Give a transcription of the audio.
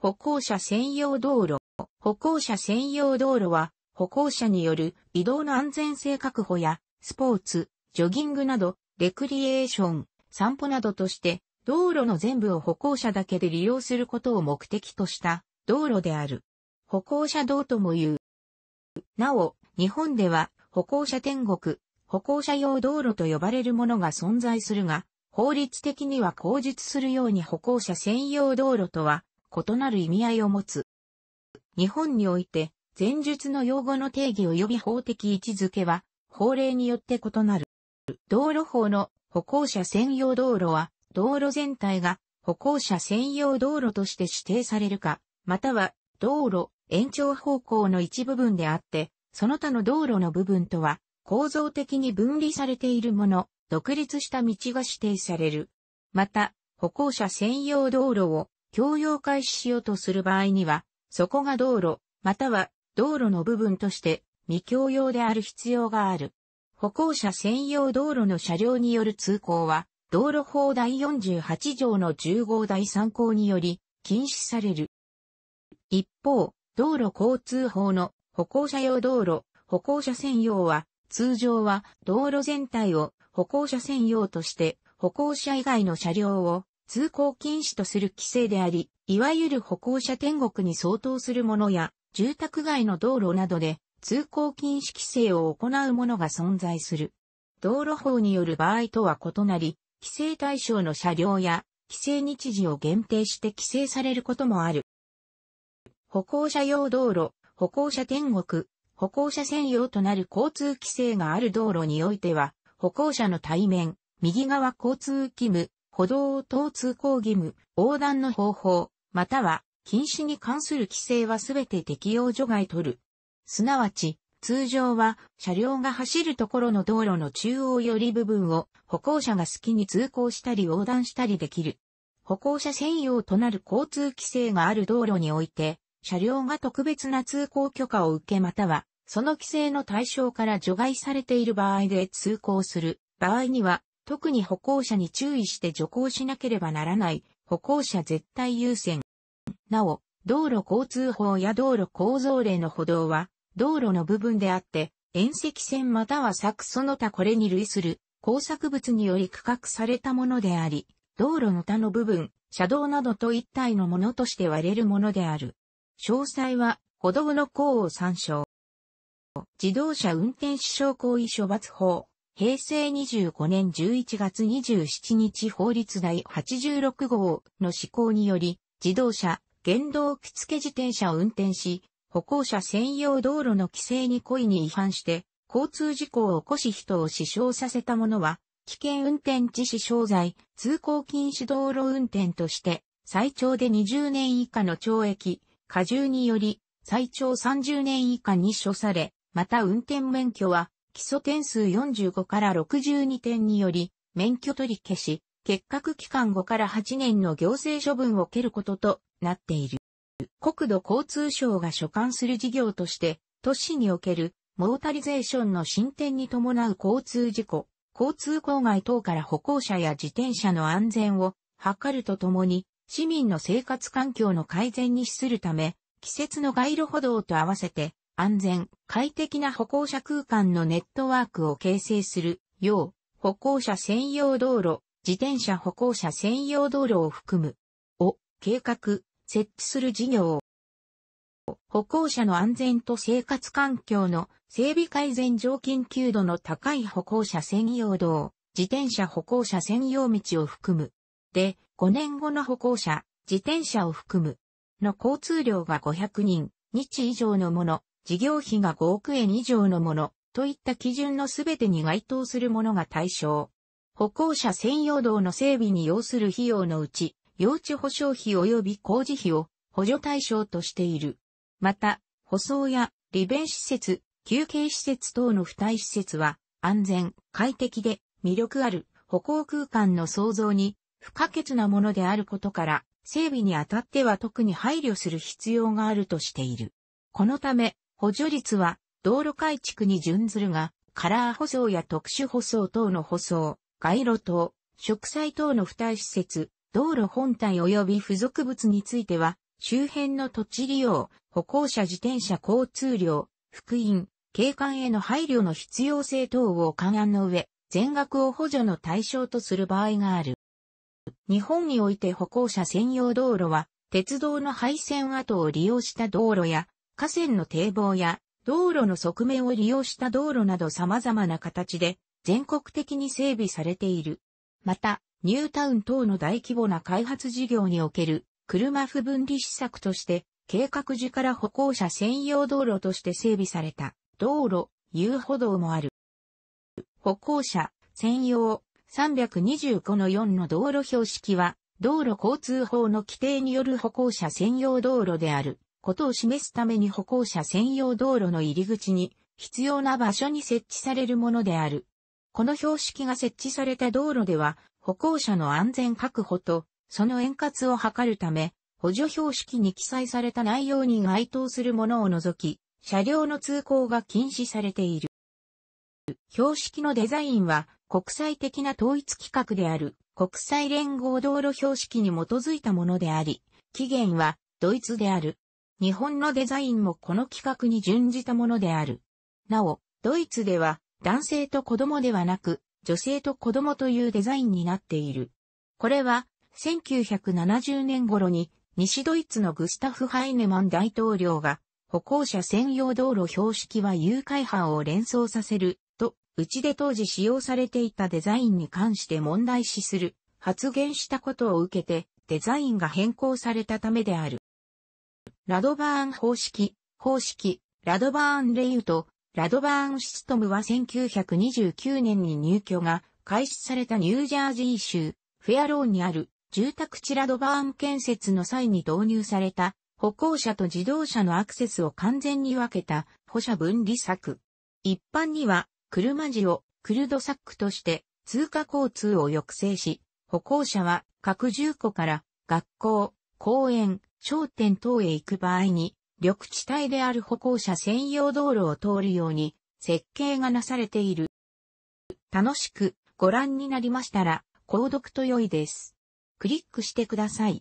歩行者専用道路。歩行者専用道路は、歩行者による移動の安全性確保や、スポーツ、ジョギングなど、レクリエーション、散歩などとして、道路の全部を歩行者だけで利用することを目的とした道路である。歩行者道とも言う。なお、日本では歩行者天国、歩行者用道路と呼ばれるものが存在するが、法律的には口述するように歩行者専用道路とは異なる意味合いを持つ。日本において、前述の用語の定義及び法的位置づけは、法令によって異なる。道路法の歩行者専用道路は、道路全体が歩行者専用道路として指定されるか、または道路延長方向の一部分であって、その他の道路の部分とは構造的に分離されているもの、独立した道が指定される。また、歩行者専用道路を供用開始しようとする場合には、そこが道路、または道路の部分として未供用である必要がある。歩行者専用道路の車両による通行は、道路法第48条の10号第3項により禁止される。一方、道路交通法の歩行者用道路、歩行者専用は、通常は道路全体を歩行者専用として、歩行者以外の車両を通行禁止とする規制であり、いわゆる歩行者天国に相当するものや、住宅街の道路などで通行禁止規制を行うものが存在する。道路法による場合とは異なり、規制対象の車両や規制日時を限定して規制されることもある。歩行者用道路、歩行者天国、歩行者専用となる交通規制がある道路においては、歩行者の対面、右側交通義務、歩道を等通行義務、横断の方法、または禁止に関する規制はすべて適用除外取る。すなわち、通常は車両が走るところの道路の中央より部分を歩行者が好きに通行したり横断したりできる。歩行者専用となる交通規制がある道路において、車両が特別な通行許可を受けまたは、その規制の対象から除外されている場合で通行する場合には、特に歩行者に注意して徐行しなければならない歩行者絶対優先。なお、道路交通法や道路構造例の歩道は、道路の部分であって、縁石線または柵その他これに類する工作物により区画されたものであり、道路の他の部分、車道などと一体のものとして割れるものである。詳細は、歩道の項を参照。自動車運転手傷行為処罰法。平成25年11月27日法律第86号の施行により、自動車、原動機付自転車を運転し、歩行者専用道路の規制に故意に違反して、交通事故を起こし人を死傷させた者は、危険運転致死傷罪、通行禁止道路運転として、最長で20年以下の懲役、過重により、最長30年以下に処され、また運転免許は、基礎点数45から62点により、免許取り消し、結核期間5から8年の行政処分を受けることとなっている。国土交通省が所管する事業として、都市におけるモータリゼーションの進展に伴う交通事故、交通郊外等から歩行者や自転車の安全を図るとともに、市民の生活環境の改善に資するため、季節の街路歩道と合わせて、安全、快適な歩行者空間のネットワークを形成する、よう、歩行者専用道路、自転車歩行者専用道路を含む、を、計画、設置する事業歩行者の安全と生活環境の整備改善上緊急度の高い歩行者専用道、自転車歩行者専用道を含む。で、5年後の歩行者、自転車を含む。の交通量が500人、日以上のもの、事業費が5億円以上のもの、といった基準のすべてに該当するものが対象。歩行者専用道の整備に要する費用のうち、用地保証費及び工事費を補助対象としている。また、舗装や利便施設、休憩施設等の付帯施設は、安全、快適で魅力ある歩行空間の創造に不可欠なものであることから、整備にあたっては特に配慮する必要があるとしている。このため、補助率は、道路改築に準ずるが、カラー舗装や特殊舗装等の舗装、街路灯、植栽等の付帯施設、道路本体及び付属物については、周辺の土地利用、歩行者自転車交通量、福音、景観への配慮の必要性等を勘案の上、全額を補助の対象とする場合がある。日本において歩行者専用道路は、鉄道の廃線跡を利用した道路や、河川の堤防や道路の側面を利用した道路など様々な形で全国的に整備されている。また、ニュータウン等の大規模な開発事業における車不分離施策として計画時から歩行者専用道路として整備された道路、遊歩道もある。歩行者専用325の4の道路標識は道路交通法の規定による歩行者専用道路である。ことを示すために歩行者専用道路の入り口に必要な場所に設置されるものである。この標識が設置された道路では歩行者の安全確保とその円滑を図るため補助標識に記載された内容に該当するものを除き車両の通行が禁止されている。標識のデザインは国際的な統一規格である国際連合道路標識に基づいたものであり、起源はドイツである。日本のデザインもこの企画に準じたものである。なお、ドイツでは男性と子供ではなく女性と子供というデザインになっている。これは1970年頃に西ドイツのグスタフ・ハイネマン大統領が歩行者専用道路標識は誘拐犯を連想させると、うちで当時使用されていたデザインに関して問題視する発言したことを受けてデザインが変更されたためである。ラドバーン方式、方式、ラドバーンレイウト、ラドバーンシステムは1929年に入居が開始されたニュージャージー州、フェアローンにある住宅地ラドバーン建設の際に導入された歩行者と自動車のアクセスを完全に分けた歩車分離策。一般には車地をクルドサックとして通過交通を抑制し、歩行者は各住戸から学校、公園、商店等へ行く場合に、緑地帯である歩行者専用道路を通るように設計がなされている。楽しくご覧になりましたら、購読と良いです。クリックしてください。